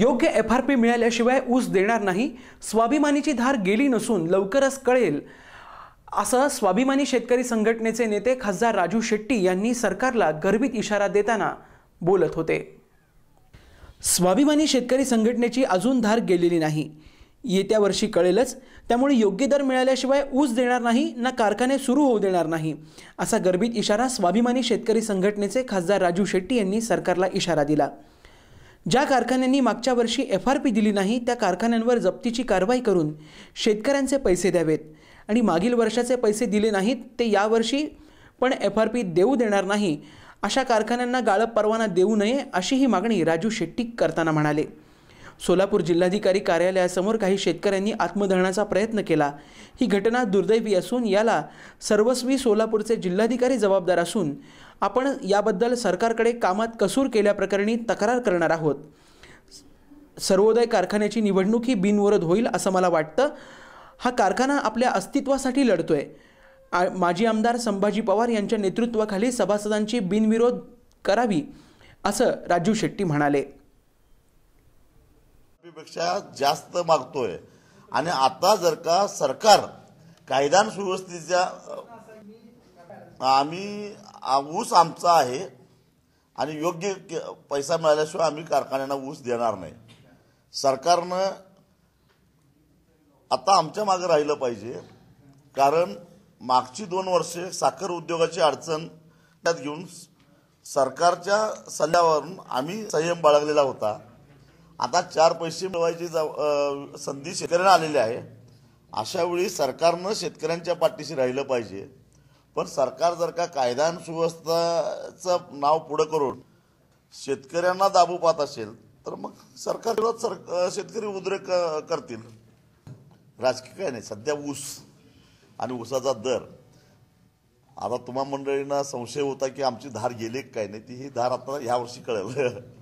योग्य F R P मिळाल्याशिवाय ऊस देणार नाही स्वाभिमानीची धार गेली नसून लवकरच कळेल असं स्वाभिमानी शेतकरी संघटनेचे नेते खासदार राजू शेट्टी यांनी सरकारला गर्भित इशारा देताना बोलत होते स्वाभिमानी शेतकरी संघटनेची अजून धार गेलेली नाही येत्या वर्षी कळेलच त्यामुळे योग्य दर मिळाल्याशिवाय ऊस देणार नाही ना कारखाने सुरू होऊ देणार नाही असा गर्भित इशारा स्वाभिमानी शेतकरी संघटनेचे खासदार राजू शेट्टी यांनी सरकारला इशारा दिला ज्या कारखान्यांनी मागच्या वर्षी एफ आर पी दिली नाही त्या कारखान्यांवर जप्तीची कारवाई करून शेतकऱ्यांचे पैसे द्यावेत आणि मागील वर्षाचे पैसे दिले नाहीत ते यावर्षी पण एफ आर पी देऊ देणार नाही अशा कारखान्यांना गाळप परवाना देऊ नये अशी ही मागणी राजू शेट्टी करताना म्हणाले सोलापूर जिल्हाधिकारी कार्यालयासमोर काही शेतकऱ्यांनी आत्मधरणाचा प्रयत्न केला ही घटना दुर्दैवी असून याला सर्वस्वी सोलापूरचे जिल्हाधिकारी जबाबदार असून आपण याबद्दल सरकारकडे कामात कसूर केल्याप्रकरणी तक्रार करणार आहोत सर्वोदय कारखान्याची निवडणूक ही बिनविरोध होईल असं मला वाटतं हा कारखाना आपल्या अस्तित्वासाठी लढतोय माजी आमदार संभाजी पवार यांच्या नेतृत्वाखाली सभासदांची बिनविरोध करावी असं राजू शेट्टी म्हणाले पेक्षा जास्त मागतोय आणि आता जर का सरकार कायदा सुव्यवस्थेच्या आम्ही ऊस आमचा आहे आणि योग्य पैसा मिळाल्याशिवाय आम्ही कारखान्यांना ऊस देणार नाही सरकारनं आता आमच्या मागे राहिलं पाहिजे कारण मागची दोन वर्षे साखर उद्योगाची अडचण त्यात घेऊन सरकारच्या सल्ल्यावरून आम्ही संयम बाळगलेला होता आता चार पैसे मिळवायची संधी शेतकऱ्यांना आलेली आहे अशावेळी सरकारनं शेतकऱ्यांच्या पाठीशी राहिलं पाहिजे पण सरकार जर का कायदा आणि सुव्यवस्थाचं नाव पुढं करून शेतकऱ्यांना दाबू पाहत असेल तर मग सरकार सर शेतकरी उद्रेक करतील राजकीय काय नाही सध्या ऊस आणि ऊसाचा दर आता तुम्हा मंडळींना संशय होता की आमची धार गेली काय नाही ती ही धार आता ह्यावर्षी कळेल